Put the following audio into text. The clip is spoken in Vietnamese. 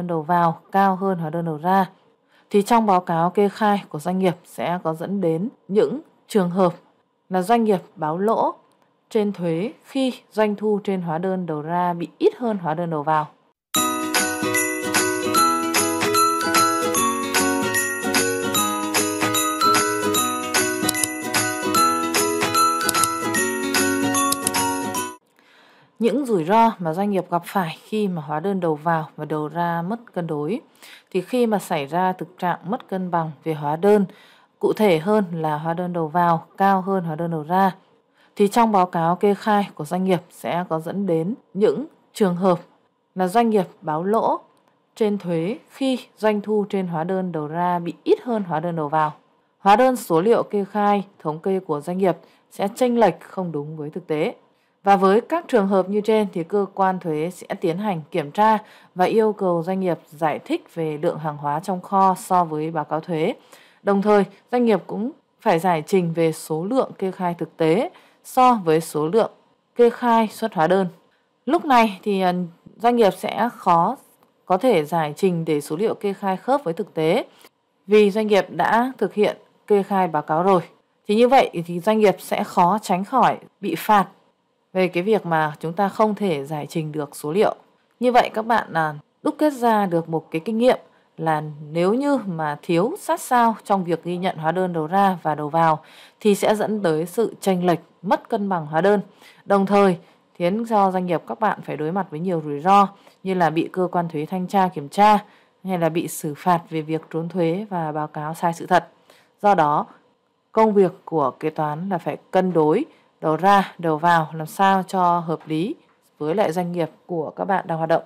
đơn đầu vào cao hơn hóa đơn đầu ra thì trong báo cáo kê khai của doanh nghiệp sẽ có dẫn đến những trường hợp là doanh nghiệp báo lỗ trên thuế khi doanh thu trên hóa đơn đầu ra bị ít hơn hóa đơn đầu vào. những rủi ro mà doanh nghiệp gặp phải khi mà hóa đơn đầu vào và đầu ra mất cân đối thì khi mà xảy ra thực trạng mất cân bằng về hóa đơn cụ thể hơn là hóa đơn đầu vào cao hơn hóa đơn đầu ra thì trong báo cáo kê khai của doanh nghiệp sẽ có dẫn đến những trường hợp là doanh nghiệp báo lỗ trên thuế khi doanh thu trên hóa đơn đầu ra bị ít hơn hóa đơn đầu vào. Hóa đơn số liệu kê khai thống kê của doanh nghiệp sẽ chênh lệch không đúng với thực tế. Và với các trường hợp như trên thì cơ quan thuế sẽ tiến hành kiểm tra và yêu cầu doanh nghiệp giải thích về lượng hàng hóa trong kho so với báo cáo thuế. Đồng thời, doanh nghiệp cũng phải giải trình về số lượng kê khai thực tế so với số lượng kê khai xuất hóa đơn. Lúc này thì ờ, doanh nghiệp sẽ khó có thể giải trình để số liệu kê khai khớp với thực tế vì doanh nghiệp đã thực hiện kê khai báo cáo rồi. Thì như vậy thì doanh nghiệp sẽ khó tránh khỏi bị phạt về cái việc mà chúng ta không thể giải trình được số liệu. Như vậy các bạn là đúc kết ra được một cái kinh nghiệm là nếu như mà thiếu sát sao trong việc ghi nhận hóa đơn đầu ra và đầu vào thì sẽ dẫn tới sự chênh lệch mất cân bằng hóa đơn. Đồng thời khiến cho doanh nghiệp các bạn phải đối mặt với nhiều rủi ro như là bị cơ quan thuế thanh tra kiểm tra hay là bị xử phạt về việc trốn thuế và báo cáo sai sự thật. Do đó, công việc của kế toán là phải cân đối đầu ra đầu vào làm sao cho hợp lý với lại doanh nghiệp của các bạn đang hoạt động